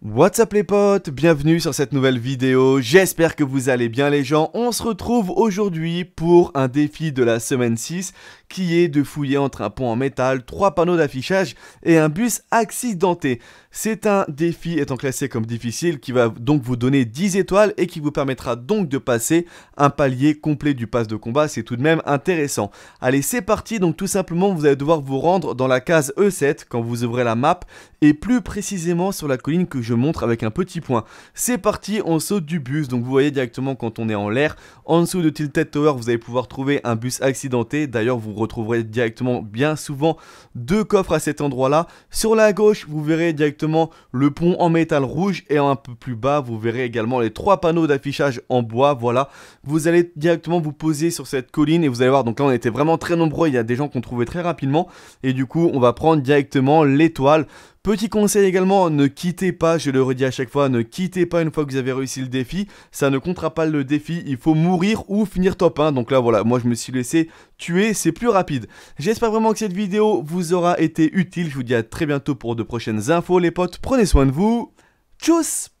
What's up les potes, bienvenue sur cette nouvelle vidéo, j'espère que vous allez bien les gens, on se retrouve aujourd'hui pour un défi de la semaine 6 qui est de fouiller entre un pont en métal, trois panneaux d'affichage et un bus accidenté. C'est un défi étant classé comme difficile qui va donc vous donner 10 étoiles et qui vous permettra donc de passer un palier complet du pass de combat, c'est tout de même intéressant. Allez c'est parti, donc tout simplement vous allez devoir vous rendre dans la case E7 quand vous ouvrez la map et plus précisément sur la colline que je montre avec un petit point. C'est parti, on saute du bus, donc vous voyez directement quand on est en l'air. En dessous de Tilted Tower, vous allez pouvoir trouver un bus accidenté. D'ailleurs, vous retrouverez directement bien souvent deux coffres à cet endroit-là. Sur la gauche, vous verrez directement le pont en métal rouge et un peu plus bas, vous verrez également les trois panneaux d'affichage en bois. Voilà, vous allez directement vous poser sur cette colline et vous allez voir, donc là on était vraiment très nombreux, il y a des gens qu'on trouvait très rapidement et du coup on va prendre directement l'étoile Petit conseil également, ne quittez pas, je le redis à chaque fois, ne quittez pas une fois que vous avez réussi le défi, ça ne comptera pas le défi, il faut mourir ou finir top 1, donc là voilà, moi je me suis laissé tuer, c'est plus rapide. J'espère vraiment que cette vidéo vous aura été utile, je vous dis à très bientôt pour de prochaines infos les potes, prenez soin de vous, tchuss